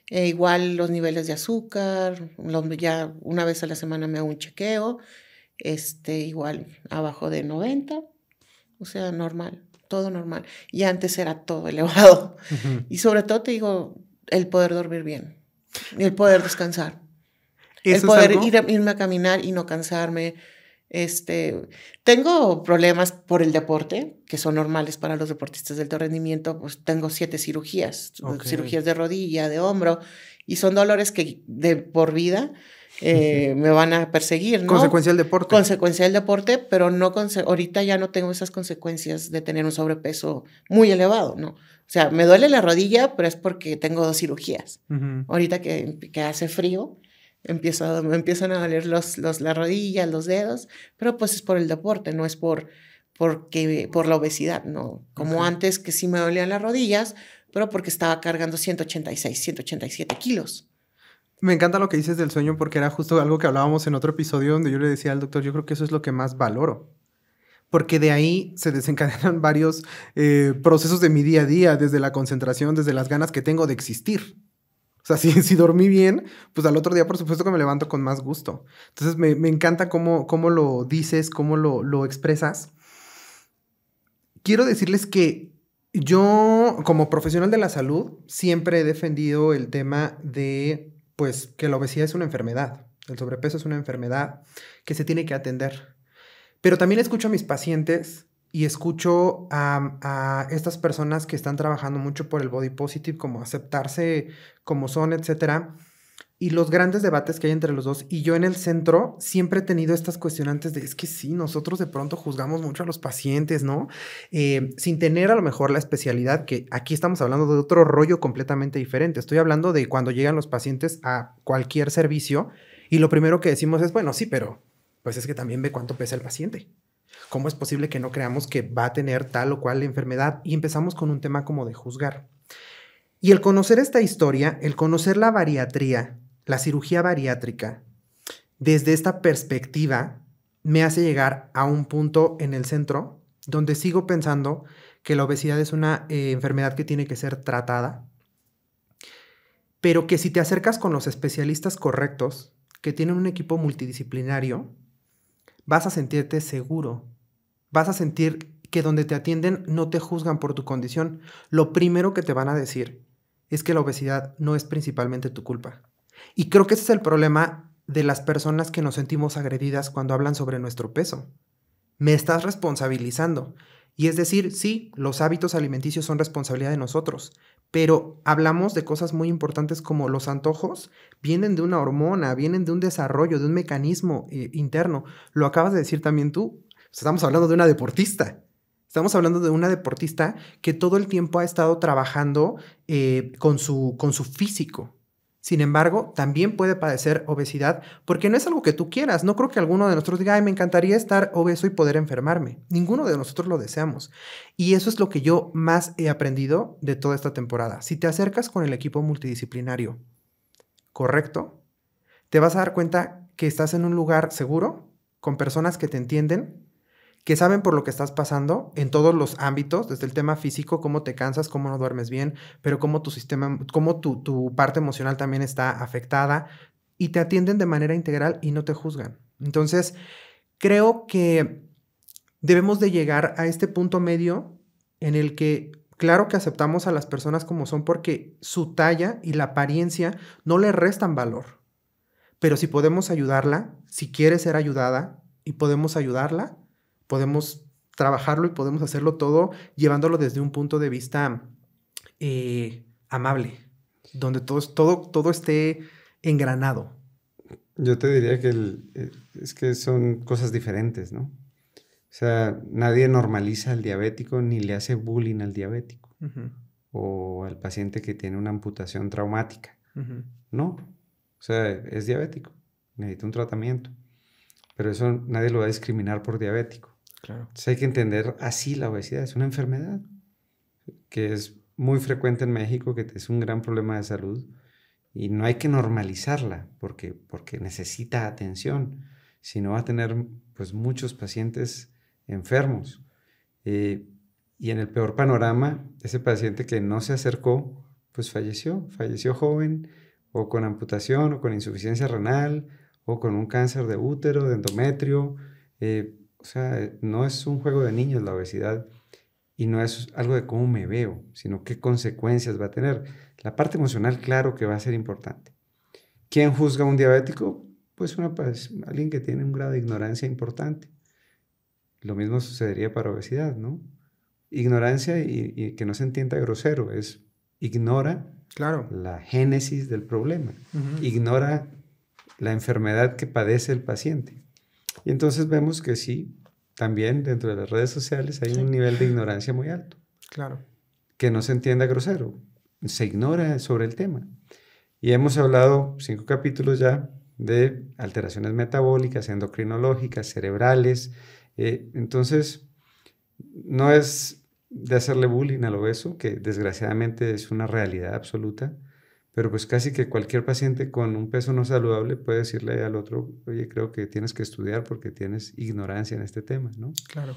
E igual los niveles de azúcar, ya una vez a la semana me hago un chequeo. Este, igual abajo de 90. O sea, normal, todo normal. Y antes era todo elevado. Y sobre todo te digo, el poder dormir bien. El poder descansar. El poder irme a caminar y no cansarme. Este, tengo problemas por el deporte, que son normales para los deportistas de alto rendimiento, pues tengo siete cirugías, cirugías de rodilla, de hombro, y son dolores que de por vida eh, me van a perseguir. ¿no? Consecuencia del deporte. Consecuencia del deporte, pero no ahorita ya no tengo esas consecuencias de tener un sobrepeso muy elevado, ¿no? O sea, me duele la rodilla, pero es porque tengo dos cirugías. Ahorita que, hace frío, empiezo, me empiezan a doler los, los, la rodilla, los dedos, pero pues es por el deporte, no es por, porque, por la obesidad, ¿no? Como antes que sí me dolían las rodillas, pero porque estaba cargando 186, 187 kilos. Me encanta lo que dices del sueño porque era justo algo que hablábamos en otro episodio donde yo le decía al doctor, yo creo que eso es lo que más valoro porque de ahí se desencadenan varios eh, procesos de mi día a día, desde la concentración, desde las ganas que tengo de existir. O sea, si, dormí bien, pues al otro día por supuesto que me levanto con más gusto. Entonces me, encanta cómo, lo dices, cómo lo, lo expresas. Quiero decirles que yo, como profesional de la salud, siempre he defendido el tema de, pues, que la obesidad es una enfermedad. El sobrepeso es una enfermedad que se tiene que atender. Pero también escucho a mis pacientes y escucho a, estas personas que están trabajando mucho por el body positive, como aceptarse como son, etcétera, y los grandes debates que hay entre los dos. Y yo en el centro siempre he tenido estas cuestionantes de, es que sí, nosotros de pronto juzgamos mucho a los pacientes, ¿no? Eh, sin tener a lo mejor la especialidad, que aquí estamos hablando de otro rollo completamente diferente. Estoy hablando de cuando llegan los pacientes a cualquier servicio y lo primero que decimos es, bueno, sí, pero pues es que también ve cuánto pesa el paciente. ¿Cómo es posible que no creamos que va a tener tal o cual enfermedad? Y empezamos con un tema como de juzgar. Y el conocer esta historia, el conocer la bariatría, la cirugía bariátrica, desde esta perspectiva, me hace llegar a un punto en el centro donde sigo pensando que la obesidad es una eh, enfermedad que tiene que ser tratada, pero que si te acercas con los especialistas correctos, que tienen un equipo multidisciplinario, vas a sentirte seguro, vas a sentir que donde te atienden no te juzgan por tu condición. Lo primero que te van a decir es que la obesidad no es principalmente tu culpa. Y creo que ese es el problema de las personas que nos sentimos agredidas cuando hablan sobre nuestro peso. Me estás responsabilizando. Y es decir, sí, los hábitos alimenticios son responsabilidad de nosotros, pero hablamos de cosas muy importantes como los antojos vienen de una hormona, vienen de un desarrollo, de un mecanismo eh, interno. Lo acabas de decir también tú. Estamos hablando de una deportista. Estamos hablando de una deportista que todo el tiempo ha estado trabajando eh, con su físico, sin embargo, también puede padecer obesidad porque no es algo que tú quieras. No creo que alguno de nosotros diga, me encantaría estar obeso y poder enfermarme. Ninguno de nosotros lo deseamos. Y eso es lo que yo más he aprendido de toda esta temporada. Si te acercas con el equipo multidisciplinario correcto, te vas a dar cuenta que estás en un lugar seguro, con personas que te entienden, que saben por lo que estás pasando en todos los ámbitos, desde el tema físico, cómo te cansas, cómo no duermes bien, pero cómo tu sistema, cómo tu, parte emocional también está afectada y te atienden de manera integral y no te juzgan. Entonces, creo que debemos de llegar a este punto medio en el que Claro que aceptamos a las personas como son porque su talla y la apariencia no le restan valor. Pero si podemos ayudarla, si quiere ser ayudada y podemos ayudarla, podemos trabajarlo y podemos hacerlo todo llevándolo desde un punto de vista eh, amable, donde todo, todo, todo esté engranado. Yo te diría que eh, es que son cosas diferentes, ¿no? O sea, nadie normaliza al diabético ni le hace bullying al diabético o al paciente que tiene una amputación traumática. No, o sea, es diabético, necesita un tratamiento, pero eso nadie lo va a discriminar por diabético. Claro. Entonces hay que entender así la obesidad, es una enfermedad que es muy frecuente en México, que es un gran problema de salud y no hay que normalizarla porque, porque necesita atención, si no va a tener pues muchos pacientes enfermos. Eh, y en el peor panorama, ese paciente que no se acercó, pues falleció, falleció joven o con amputación o con insuficiencia renal o con un cáncer de útero, de endometrio, eh, o sea, no es un juego de niños la obesidad y no es algo de cómo me veo, sino qué consecuencias va a tener. La parte emocional, claro que va a ser importante. ¿Quién juzga a un diabético? Pues, una, alguien que tiene un grado de ignorancia importante. Lo mismo sucedería para obesidad, ¿no? Ignorancia y, que no se entienda grosero, es ignora claro. la génesis del problema, ignora la enfermedad que padece el paciente. Y entonces vemos que sí, también dentro de las redes sociales hay un nivel de ignorancia muy alto. Claro. Que no se entienda grosero, se ignora sobre el tema. Y hemos hablado cinco capítulos ya de alteraciones metabólicas, endocrinológicas, cerebrales. Eh, entonces, no es de hacerle bullying al obeso, que desgraciadamente es una realidad absoluta, pero pues casi que cualquier paciente con un peso no saludable puede decirle al otro, oye, creo que tienes que estudiar porque tienes ignorancia en este tema, ¿no? Claro.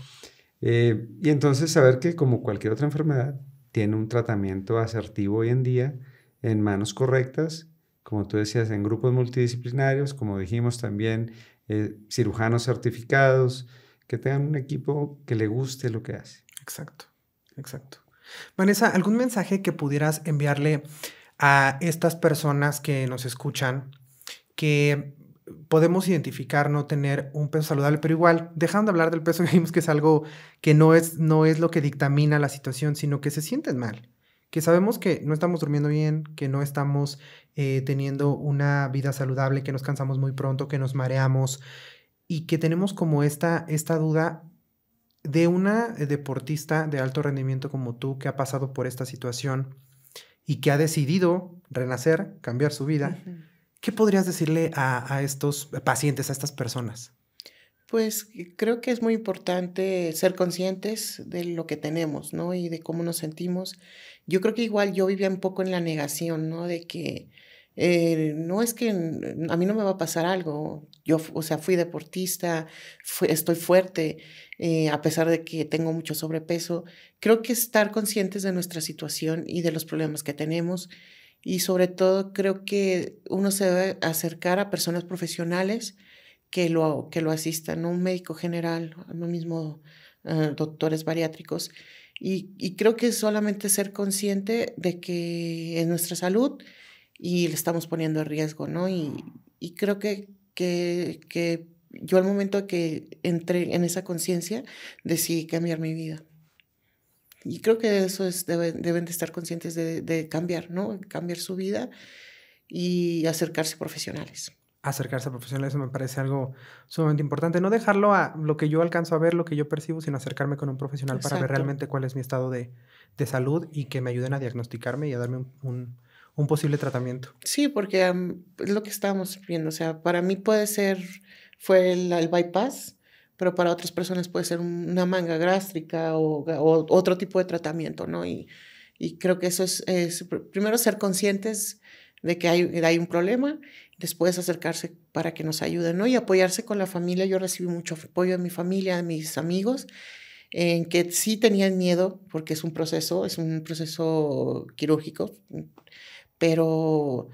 Eh, y entonces saber que como cualquier otra enfermedad, tiene un tratamiento asertivo hoy en día en manos correctas, como tú decías, en grupos multidisciplinarios, como dijimos también, eh, cirujanos certificados, que tengan un equipo que le guste lo que hace. Exacto, exacto. Vanessa, ¿algún mensaje que pudieras enviarle a estas personas que nos escuchan que podemos identificar no tener un peso saludable, pero igual, dejando de hablar del peso, que es algo que no es, no es lo que dictamina la situación, sino que se sienten mal, que sabemos que no estamos durmiendo bien, que no estamos eh, teniendo una vida saludable, que nos cansamos muy pronto, que nos mareamos y que tenemos como esta, esta duda de una eh, deportista de alto rendimiento como tú que ha pasado por esta situación y que ha decidido renacer, cambiar su vida, ¿qué podrías decirle a, a, estos pacientes, a estas personas? Pues eh, creo que es muy importante ser conscientes de lo que tenemos, ¿no? Y de cómo nos sentimos. Yo creo que igual yo vivía un poco en la negación, ¿no? De que eh, no es que a mí no me va a pasar algo. Yo, o sea, fui deportista, estoy fuerte, eh, a pesar de que tengo mucho sobrepeso. Creo que estar conscientes de nuestra situación y de los problemas que tenemos y sobre todo creo que uno se debe acercar a personas profesionales que lo, que lo asistan, un médico general, lo mismo eh, doctores bariátricos. Y, creo que solamente ser consciente de que en nuestra salud y le estamos poniendo en riesgo, ¿no? Y, y creo que, que, que, yo al momento que entré en esa conciencia, decidí cambiar mi vida. Y creo que eso es, deben, deben de estar conscientes de, de cambiar, ¿no? Cambiar su vida y acercarse a profesionales acercarse a profesionales, me parece algo sumamente importante. No dejarlo a lo que yo alcanzo a ver, lo que yo percibo, sino acercarme con un profesional para ver realmente cuál es mi estado de, de, salud y que me ayuden a diagnosticarme y a darme un, un posible tratamiento. Sí, porque es lo que estábamos viendo. O sea, para mí puede ser, fue el, bypass, pero para otras personas puede ser una manga gástrica o, otro tipo de tratamiento, ¿no? Y, y creo que eso es, primero ser conscientes de que hay, hay un problema, después acercarse para que nos ayuden, ¿no? Y apoyarse con la familia. Yo recibí mucho apoyo de mi familia, de mis amigos, en que sí tenían miedo, porque es un proceso, es un proceso quirúrgico, pero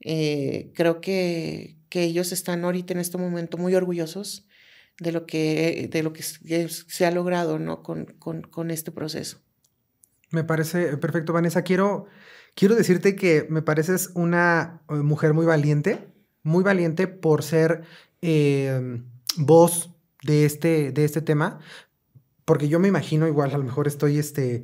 eh, creo que, ellos están ahorita en este momento muy orgullosos de lo que, de lo que se ha logrado con, este proceso. Me parece perfecto, Vanessa. Quiero, quiero decirte que me pareces una eh, mujer muy valiente, muy valiente por ser em, voz de este, de este tema, porque yo me imagino igual, a lo mejor estoy este,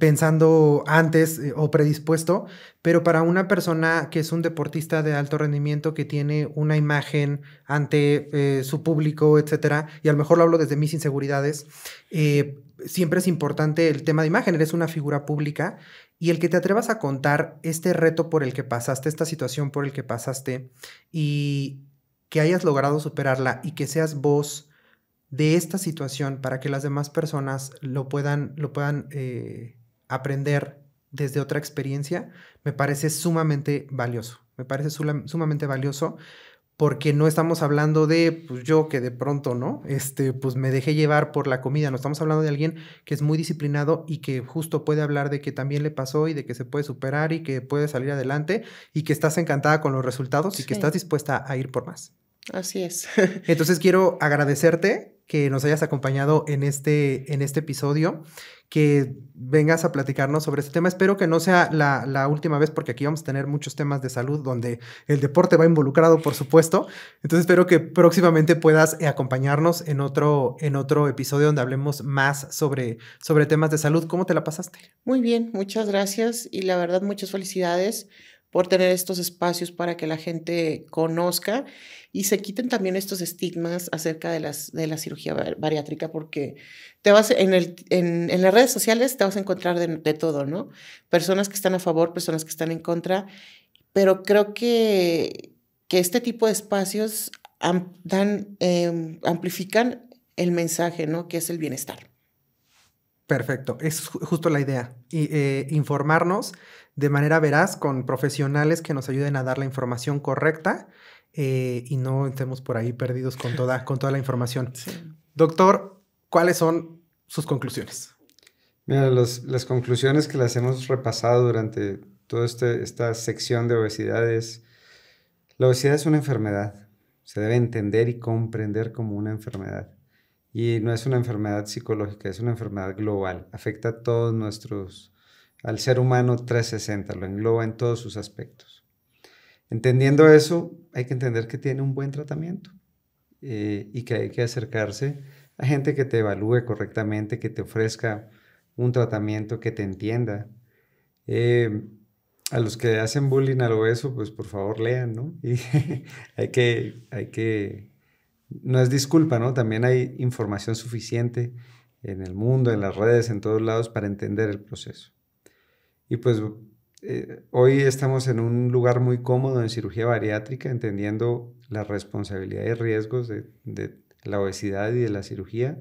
pensando antes eh, o predispuesto, pero para una persona que es un deportista de alto rendimiento, que tiene una imagen ante eh, su público, etcétera, y a lo mejor lo hablo desde mis inseguridades, eh, siempre es importante el tema de imagen, eres una figura pública y el que te atrevas a contar este reto por el que pasaste, esta situación por el que pasaste y que hayas logrado superarla y que seas vos de esta situación para que las demás personas lo puedan, lo puedan eh, aprender desde otra experiencia, me parece sumamente valioso. Me parece sumamente valioso porque no estamos hablando de, pues yo que de pronto, ¿no? Este, pues me dejé llevar por la comida, no estamos hablando de alguien que es muy disciplinado y que justo puede hablar de que también le pasó y de que se puede superar y que puede salir adelante y que estás encantada con los resultados y que estás dispuesta a ir por más. Así es. Entonces quiero agradecerte que nos hayas acompañado en este, en este episodio, que vengas a platicarnos sobre este tema. Espero que no sea la, última vez, porque aquí vamos a tener muchos temas de salud donde el deporte va involucrado, por supuesto. Entonces espero que próximamente puedas acompañarnos en otro, en otro episodio donde hablemos más sobre, sobre temas de salud. ¿Cómo te la pasaste? Muy bien, muchas gracias y la verdad muchas felicidades por tener estos espacios para que la gente conozca y se quiten también estos estigmas acerca de, las, de la cirugía bariátrica, porque te vas en, el, en, las redes sociales te vas a encontrar de, todo, ¿no? Personas que están a favor, personas que están en contra, pero creo que, que este tipo de espacios dan, em, amplifican el mensaje, ¿no? Que es el bienestar. Perfecto, es justo la idea, y, eh, informarnos de manera veraz con profesionales que nos ayuden a dar la información correcta eh, y no estemos por ahí perdidos con toda, con toda la información. Doctor, ¿cuáles son sus conclusiones? Mira, las conclusiones que las hemos repasado durante toda este, esta sección de obesidad es, la obesidad es una enfermedad, se debe entender y comprender como una enfermedad. Y no es una enfermedad psicológica, es una enfermedad global. Afecta a todos nuestros, al ser humano 360, lo engloba en todos sus aspectos. Entendiendo eso, hay que entender que tiene un buen tratamiento eh, y que hay que acercarse a gente que te evalúe correctamente, que te ofrezca un tratamiento, que te entienda. Eh, a los que hacen bullying al eso, pues por favor lean, ¿no? Y hay que, hay que no es disculpa, ¿no? También hay información suficiente en el mundo, en las redes, en todos lados, para entender el proceso. Y pues eh, hoy estamos en un lugar muy cómodo en cirugía bariátrica, entendiendo la responsabilidad y riesgos de, la obesidad y de la cirugía.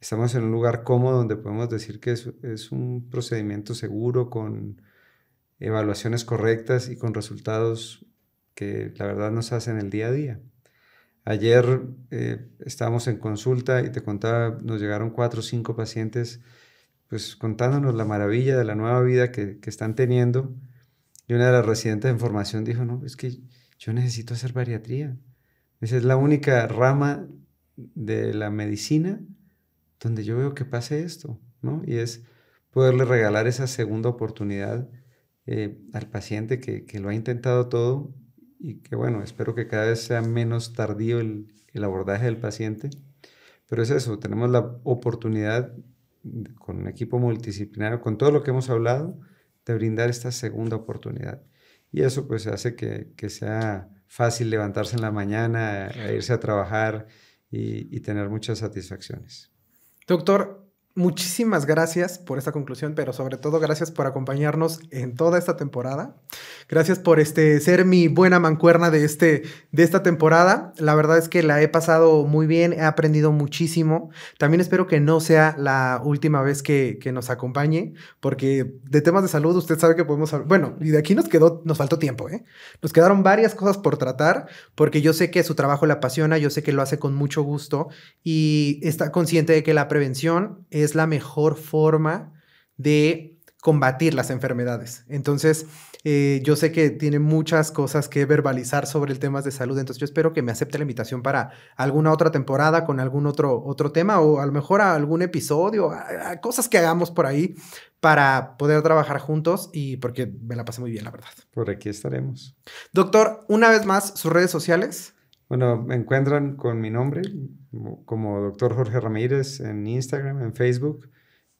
Estamos en un lugar cómodo donde podemos decir que es un procedimiento seguro, con evaluaciones correctas y con resultados que la verdad nos hacen el día a día. Ayer eh, estábamos en consulta y te contaba, nos llegaron cuatro o cinco pacientes, pues contándonos la maravilla de la nueva vida que, están teniendo. Y una de las residentes en formación dijo, no, es que yo necesito hacer bariatría. Esa es la única rama de la medicina donde yo veo que pase esto, ¿no? Y es poderle regalar esa segunda oportunidad eh, al paciente que, que lo ha intentado todo y que bueno, espero que cada vez sea menos tardío el, abordaje del paciente. Pero es eso, tenemos la oportunidad con un equipo multidisciplinario, con todo lo que hemos hablado, de brindar esta segunda oportunidad. Y eso pues hace que, sea fácil levantarse en la mañana, e irse a trabajar y, y tener muchas satisfacciones. Doctor, Muchísimas gracias por esta conclusión, pero sobre todo gracias por acompañarnos en toda esta temporada. Gracias por este, ser mi buena mancuerna de, este, de esta temporada. La verdad es que la he pasado muy bien, he aprendido muchísimo. También espero que no sea la última vez que, que nos acompañe, porque de temas de salud usted sabe que podemos hablar. Bueno, y de aquí nos quedó, nos faltó tiempo, ¿eh? Nos quedaron varias cosas por tratar, porque yo sé que su trabajo le apasiona, yo sé que lo hace con mucho gusto y está consciente de que la prevención es es la mejor forma de combatir las enfermedades. Entonces, eh, yo sé que tiene muchas cosas que verbalizar sobre el tema de salud, entonces yo espero que me acepte la invitación para alguna otra temporada con algún otro, otro tema o a lo mejor a algún episodio, cosas que hagamos por ahí para poder trabajar juntos y porque me la pasé muy bien, la verdad. Por aquí estaremos. Doctor, una vez más, sus redes sociales. Bueno, me encuentran con mi nombre, como doctor Jorge Ramírez, en Instagram, en Facebook.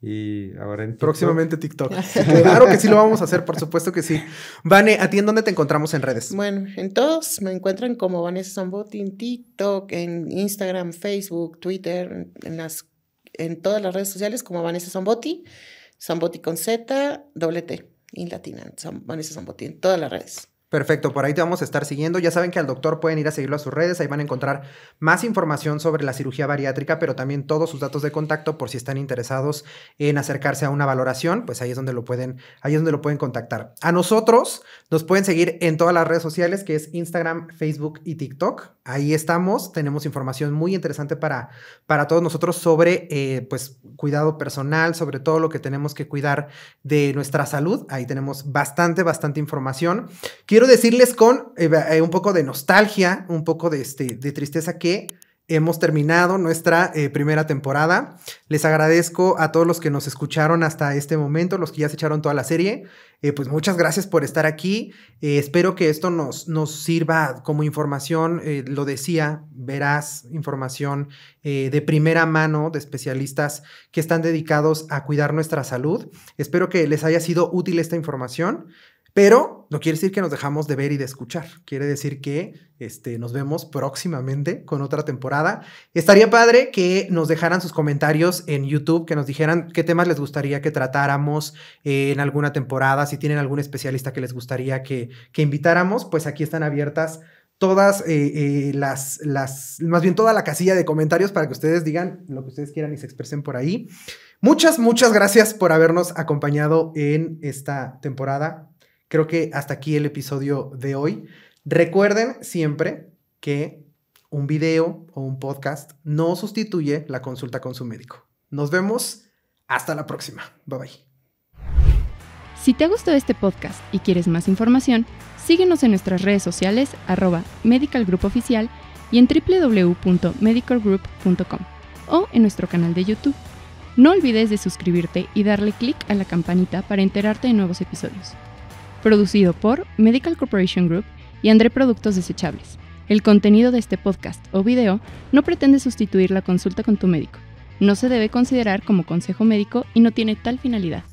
Y ahora en TikTok. Próximamente TikTok. claro que sí lo vamos a hacer, por supuesto que sí. Vane, ¿a ti en dónde te encontramos en redes? Bueno, en todos me encuentran como Vanessa Zambotti en TikTok, en Instagram, Facebook, Twitter, en, las, en todas las redes sociales como Vanessa Zambotti, Zambotti con Z, doble T y latina, Vanessa Zambotti, en todas las redes. Perfecto, por ahí te vamos a estar siguiendo. Ya saben que al doctor pueden ir a seguirlo a sus redes, ahí van a encontrar más información sobre la cirugía bariátrica, pero también todos sus datos de contacto por si están interesados en acercarse a una valoración, pues ahí es donde lo pueden, ahí es donde lo pueden contactar. A nosotros nos pueden seguir en todas las redes sociales, que es Instagram, Facebook y TikTok. Ahí estamos, tenemos información muy interesante para, para todos nosotros sobre eh, pues, cuidado personal, sobre todo lo que tenemos que cuidar de nuestra salud. Ahí tenemos bastante, bastante información. Quiero decirles con eh, eh, un poco de nostalgia, un poco de, este, de tristeza que hemos terminado nuestra eh, primera temporada. Les agradezco a todos los que nos escucharon hasta este momento, los que ya se echaron toda la serie. pues muchas gracias por estar aquí. espero que esto nos, nos sirva como información, lo decía, verás información de primera mano de especialistas que están dedicados a cuidar nuestra salud. Espero que les haya sido útil esta información. Pero no quiere decir que nos dejamos de ver y de escuchar. Quiere decir que este, nos vemos próximamente con otra temporada. Estaría padre que nos dejaran sus comentarios en YouTube, que nos dijeran qué temas les gustaría que tratáramos eh, en alguna temporada, si tienen algún especialista que les gustaría que, invitáramos, pues aquí están abiertas todas eh, eh, las, las, más bien toda la casilla de comentarios para que ustedes digan lo que ustedes quieran y se expresen por ahí. Muchas, muchas gracias por habernos acompañado en esta temporada. Creo que hasta aquí el episodio de hoy. Recuerden siempre que un video o un podcast no sustituye la consulta con su médico. Nos vemos hasta la próxima. Bye bye. Si te ha gustado este podcast y quieres más información, síguenos en nuestras redes sociales arroba Medical Oficial y en www.medicalgroup.com o en nuestro canal de YouTube. No olvides de suscribirte y darle clic a la campanita para enterarte de nuevos episodios. Producido por Medical Corporation Group y André Productos Desechables. El contenido de este podcast o video no pretende sustituir la consulta con tu médico. No se debe considerar como consejo médico y no tiene tal finalidad.